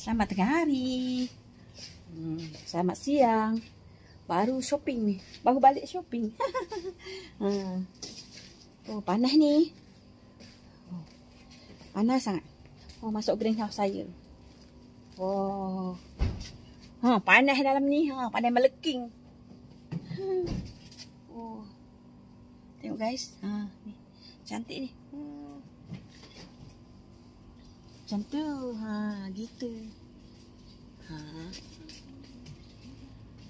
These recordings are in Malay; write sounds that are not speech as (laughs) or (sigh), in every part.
Selamat tengah hari hmm, Selamat siang Baru shopping ni Baru balik shopping (laughs) hmm. Oh panas ni oh, Panas sangat Oh masuk greenhouse saya Oh Ha, panas dalam ni. Ha, panas meleking. Hmm. Oh. Tengok guys. Ha, ni. Cantik ni. Macam tu. Ha, gitu. Ha.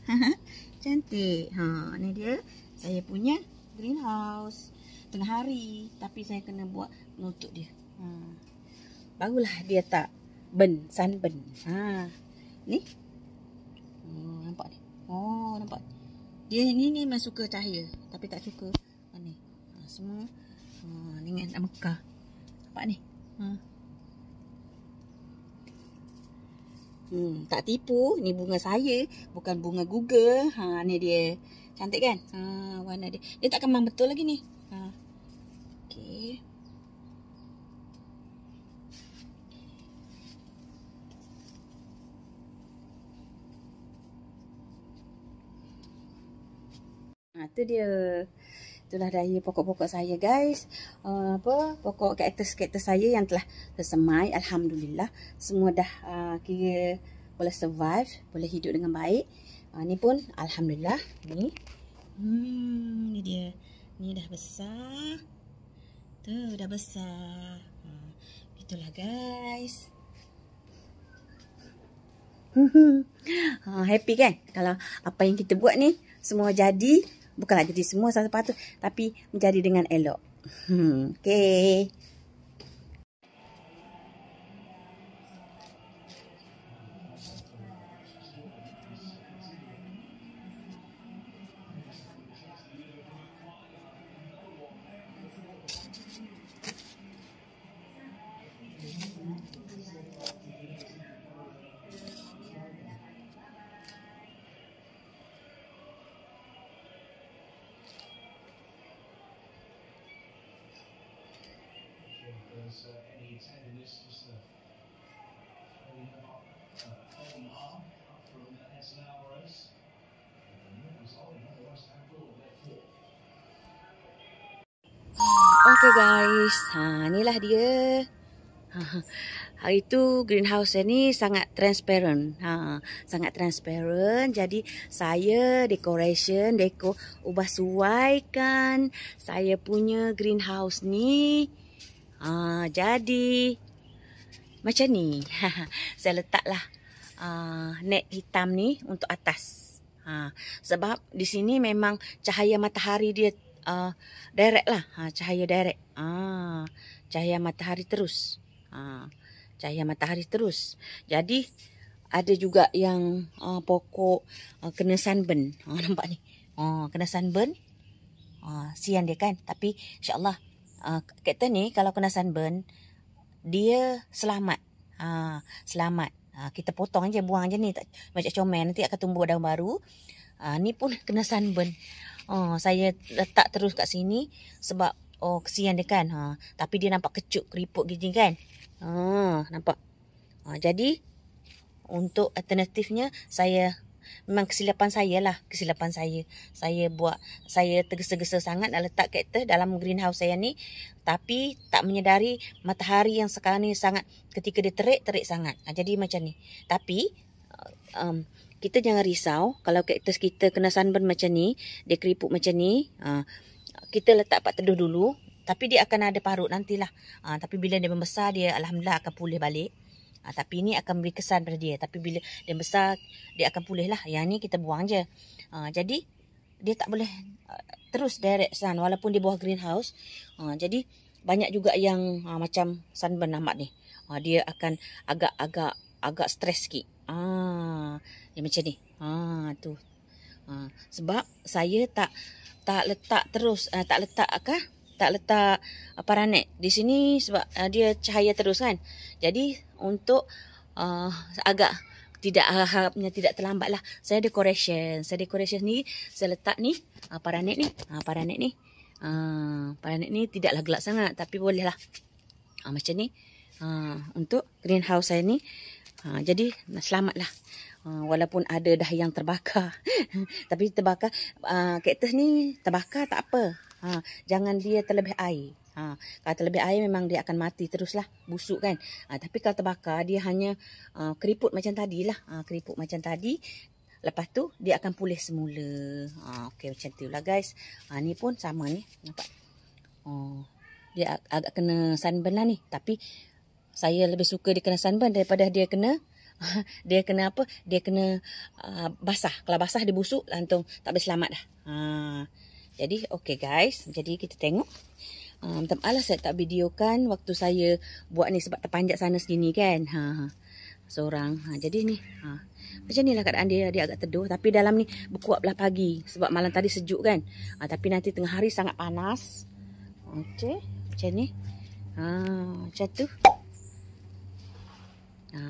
(laughs) Cantik. Ha, ni dia saya punya greenhouse. Tengah hari tapi saya kena buat penutup dia. Ha. Barulah dia tak ben, sun ben, Ha. Ni. Oh, nampak ni. Oh, nampak. Dia ni ni memang suka cahaya tapi tak suka ha, ni. Ha, semua ha, ni ingat nak Mekah. Nampak ni. Ha. Hmm, tak tipu, ni bunga saya, bukan bunga Google. Ha, ni dia. Cantik kan? Ha, warna dia. Dia tak kemang betul lagi ni. Ha. Okey. Ha, tu dia. Itulah daya pokok-pokok saya guys. Uh, apa Pokok kaktus-kaktus saya yang telah tersemai. Alhamdulillah. Semua dah uh, kira boleh survive. Boleh hidup dengan baik. Uh, ni pun Alhamdulillah. Ni. Hmm, ni dia. Ni dah besar. Tu dah besar. Hmm, itulah guys. Uh, (laughs) happy kan? Kalau apa yang kita buat ni semua Jadi bukanlah jadi semua sepatu tapi menjadi dengan elok. Hmm, okay. there's uh, uh, Okay guys, ha, lah dia. Ha, hari tu greenhouse ni sangat transparent. Ha, sangat transparent. Jadi saya decoration, deko ubah suai kan. saya punya greenhouse ni. Ah, jadi macam ni. (laughs) Saya letaklah ah net hitam ni untuk atas. Ha, sebab di sini memang cahaya matahari dia uh, direct lah ha, Cahaya direct ha, Cahaya matahari terus ha, Cahaya matahari terus Jadi ada juga yang uh, pokok uh, kena sunburn ha, (laughs) Nampak ni uh, Kena sunburn uh, Sian dia kan Tapi insyaAllah uh, ah, kereta ni kalau kena sunburn dia selamat uh, selamat uh, kita potong aja buang aja ni tak, macam comel nanti akan tumbuh daun baru uh, ni pun (laughs) kena sunburn uh, saya letak terus kat sini sebab oh kesian dia kan uh, tapi dia nampak kecut keriput gini kan uh, nampak uh, jadi untuk alternatifnya saya memang kesilapan saya lah kesilapan saya saya buat saya tergesa-gesa sangat nak letak kaktus dalam greenhouse saya ni tapi tak menyedari matahari yang sekarang ni sangat ketika dia terik terik sangat ha, jadi macam ni tapi uh, um, kita jangan risau kalau kaktus kita kena sunburn macam ni dia keriput macam ni ha, kita letak pak teduh dulu tapi dia akan ada parut nantilah ha, tapi bila dia membesar dia alhamdulillah akan pulih balik Ha, tapi ini akan beri kesan pada dia. Tapi bila dia besar, dia akan pulih lah. Yang ni kita buang je. Ha, jadi, dia tak boleh ah, terus direct sun. Walaupun dia buah greenhouse. Ha, jadi, banyak juga yang ha, macam sunburn amat ni. Ha, dia akan agak-agak agak stres sikit. Ha, dia macam ni. Ha, tu. Ha, sebab saya tak tak letak terus. Uh, tak letak akah tak letak uh, paranet di sini sebab uh, dia cahaya terus kan jadi untuk uh, agak tidak harapnya tidak terlambat lah saya decoration saya decoration ni saya letak ni uh, paranet ni uh, paranet ni uh, paranet ni tidaklah gelap sangat tapi boleh lah uh, macam ni uh, untuk greenhouse saya ni uh, jadi selamat lah Uh, walaupun ada dah yang terbakar (laughs) tapi terbakar uh, kaktus ni terbakar tak apa Ha, jangan dia terlebih air. Ha, kalau terlebih air memang dia akan mati teruslah. Busuk kan. Ha, tapi kalau terbakar dia hanya ha, keriput macam tadi lah. Ha, keriput macam tadi. Lepas tu dia akan pulih semula. Ha, Okey macam tu lah guys. Ha, ni pun sama ni. Nampak? Ha, dia ag agak kena sunburn lah ni. Tapi saya lebih suka dia kena sunburn daripada dia kena (laughs) dia kena apa? Dia kena uh, basah. Kalau basah dia busuk, lantung lah tak boleh selamat dah. Haa. Uh. Jadi okey guys, jadi kita tengok. Ah um, tempatlah saya tak videokan waktu saya buat ni sebab terpanjat sana sini kan. Ha, ha seorang. Ha jadi ni. Ha macam lah keadaan dia dia agak teduh tapi dalam ni berkuaplah pagi sebab malam tadi sejuk kan. Ha, tapi nanti tengah hari sangat panas. Okey, macam ni. Ha macam tu. Ha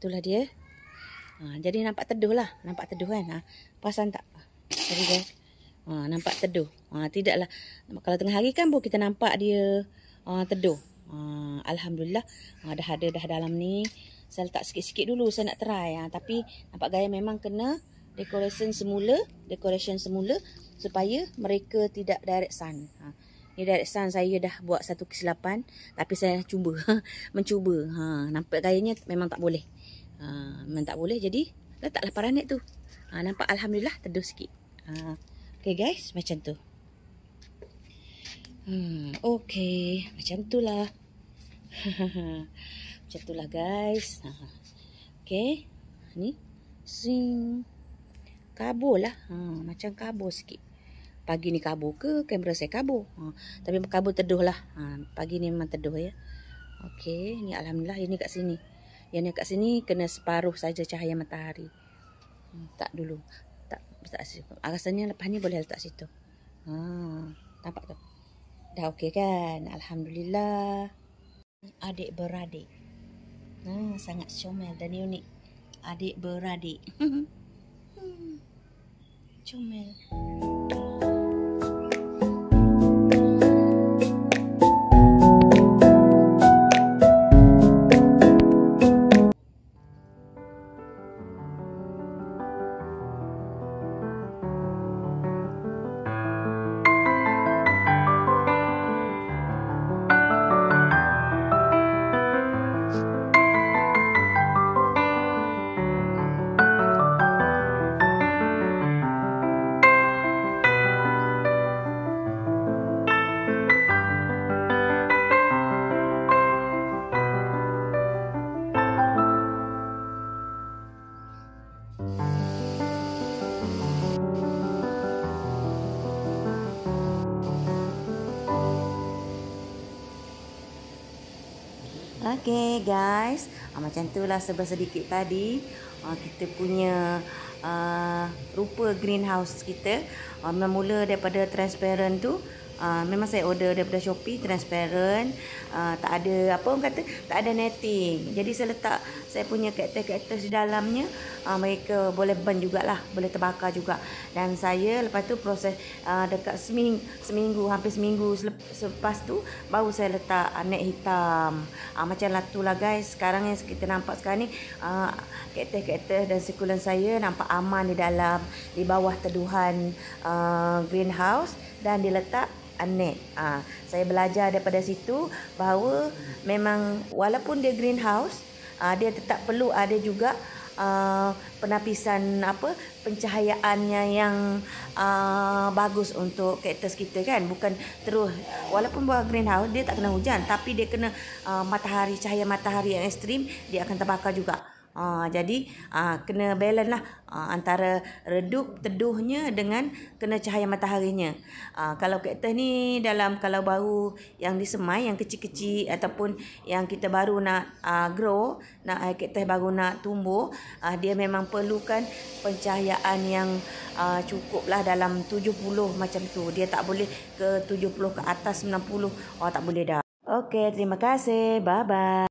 itulah dia. Ha, jadi nampak teduh lah. Nampak teduh kan. Ha, pasan tak? Jadi guys. Ha, nampak teduh. Ha, tidaklah. Kalau tengah hari kan pun kita nampak dia ha, teduh. Ha, Alhamdulillah. Ha, dah ada dah dalam ni. Saya letak sikit-sikit dulu. Saya nak try. Ha, tapi nampak gaya memang kena decoration semula. Decoration semula. Supaya mereka tidak direct sun. Ha, ni direct sun saya dah buat satu kesilapan. Tapi saya dah cuba. (laughs) mencuba. Ha, nampak gayanya memang tak boleh. Ha, memang tak boleh. Jadi letaklah paranet tu. Ha, nampak Alhamdulillah teduh sikit. Ha. Okay guys, macam tu. Hmm, okay, macam tu lah. (laughs) macam tu lah guys. Okay, ni. Sing. Kabur lah. Hmm, macam kabur sikit. Pagi ni kabur ke? Kamera saya kabur. Hmm, tapi kabur teduh lah. Hmm, pagi ni memang teduh ya. Okay, ni Alhamdulillah. Ini kat sini. Yang ni kat sini kena separuh saja cahaya matahari. Hmm, tak dulu letak situ. Rasanya lepas ni boleh letak situ. Ha, nampak tu. Dah okey kan? Alhamdulillah. Adik beradik. Ha, sangat comel dan unik. Adik beradik. (laughs) Hmm. comel. Comel. Okay guys uh, Macam tu lah sebab sedikit tadi uh, Kita punya uh, Rupa greenhouse kita uh, Memula daripada transparent tu Ah, memang saya order daripada Shopee transparent uh, tak ada apa orang kata tak ada netting jadi saya letak saya punya karakter-karakter di dalamnya uh, ah, mereka boleh burn jugalah boleh terbakar juga dan saya lepas tu proses uh, dekat seminggu, seminggu hampir seminggu selepas tu baru saya letak uh, net hitam uh, macam lah tu lah guys sekarang yang kita nampak sekarang ni karakter-karakter uh, dan sekulen saya nampak aman di dalam di bawah teduhan uh, greenhouse dan diletak Annette. Ha, ah, saya belajar daripada situ bahawa memang walaupun dia greenhouse, ha, dia tetap perlu ada juga Uh, penapisan apa pencahayaannya yang uh, bagus untuk kaktus kita kan bukan terus walaupun buah greenhouse dia tak kena hujan tapi dia kena uh, matahari cahaya matahari yang ekstrim dia akan terbakar juga Ha, jadi ha, kena balance lah ha, antara redup teduhnya dengan kena cahaya mataharinya. Ha, kalau kaktus ni dalam kalau baru yang disemai yang kecil-kecil ataupun yang kita baru nak ha, grow, nak eh, kaktus baru nak tumbuh, ha, dia memang perlukan pencahayaan yang ha, cukup lah dalam 70 macam tu. Dia tak boleh ke 70 ke atas 90. Oh tak boleh dah. Okey, terima kasih. Bye-bye.